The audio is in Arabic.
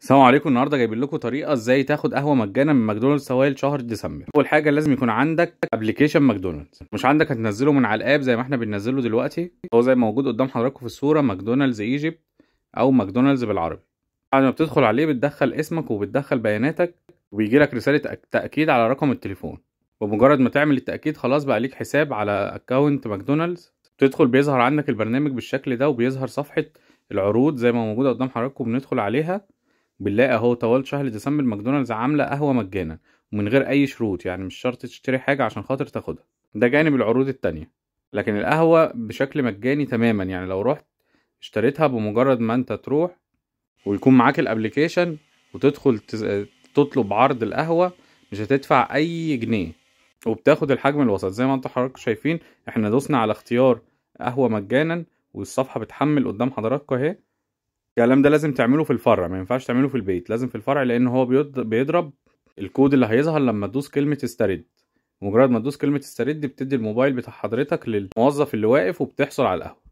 السلام عليكم النهارده جايبين لكم طريقه ازاي تاخد قهوه مجانا من ماكدونالدز اوائل شهر ديسمبر اول حاجه لازم يكون عندك ابلكيشن ماكدونالدز مش عندك هتنزله من على الاب زي ما احنا بننزله دلوقتي هو زي ما موجود قدام حضراتكم في الصوره ماكدونالدز ايجيبت او ماكدونالدز بالعربي بعد ما بتدخل عليه بتدخل اسمك وبتدخل بياناتك وبيجي لك رساله تاكيد على رقم التليفون وبمجرد ما تعمل التاكيد خلاص بقى ليك حساب على اكونت ماكدونالدز بتدخل بيظهر عندك البرنامج بالشكل ده وبيظهر صفحه العروض زي ما موجوده قدام حضراتكم بندخل عليها بالله اهو طوال شهر ديسمبر ماكدونالدز عامله قهوه مجانا ومن غير اي شروط يعني مش شرط تشتري حاجه عشان خاطر تاخدها ده جانب العروض التانية لكن القهوه بشكل مجاني تماما يعني لو رحت اشتريتها بمجرد ما انت تروح ويكون معاك الابليكيشن وتدخل تطلب عرض القهوه مش هتدفع اي جنيه وبتاخد الحجم الوسط زي ما انتوا حضراتكم شايفين احنا دوسنا على اختيار قهوه مجانا والصفحه بتحمل قدام حضراتكم اهي الكلام ده لازم تعمله في الفرع ما ينفعش تعمله في البيت لازم في الفرع لان هو بيضرب الكود اللي هيظهر لما تدوس كلمه استرد مجرد ما تدوس كلمه استرد بتدي الموبايل بتاع حضرتك للموظف اللي واقف وبتحصل على القهوه